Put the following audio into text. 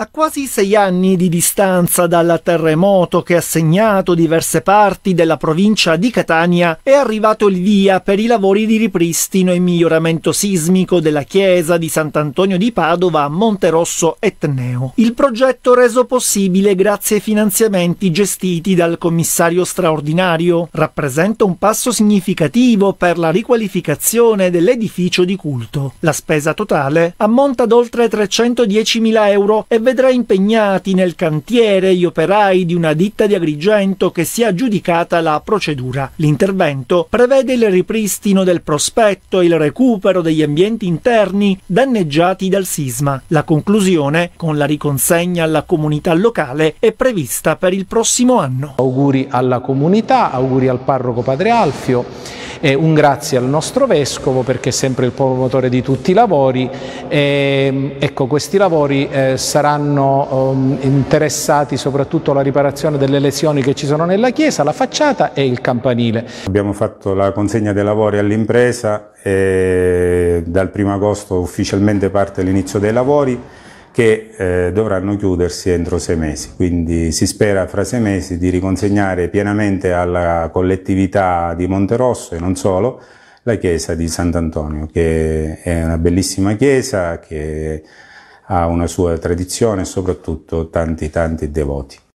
A quasi sei anni di distanza dal terremoto che ha segnato diverse parti della provincia di Catania, è arrivato il via per i lavori di ripristino e miglioramento sismico della chiesa di Sant'Antonio di Padova a Monterosso Etneo. Il progetto reso possibile grazie ai finanziamenti gestiti dal commissario straordinario rappresenta un passo significativo per la riqualificazione dell'edificio di culto. La spesa totale ammonta ad oltre 310.000 euro e vedrà impegnati nel cantiere gli operai di una ditta di Agrigento che si è aggiudicata la procedura. L'intervento prevede il ripristino del prospetto e il recupero degli ambienti interni danneggiati dal sisma. La conclusione, con la riconsegna alla comunità locale, è prevista per il prossimo anno. Auguri alla comunità, auguri al parroco Padre Alfio e un grazie al nostro Vescovo perché è sempre il promotore di tutti i lavori. E, ecco, questi lavori eh, saranno um, interessati soprattutto alla riparazione delle lesioni che ci sono nella chiesa, la facciata e il campanile. Abbiamo fatto la consegna dei lavori all'impresa e dal 1 agosto ufficialmente parte l'inizio dei lavori che eh, dovranno chiudersi entro sei mesi. Quindi si spera fra sei mesi di riconsegnare pienamente alla collettività di Monterosso e non solo la chiesa di Sant'Antonio, che è una bellissima chiesa che ha una sua tradizione e soprattutto tanti tanti devoti.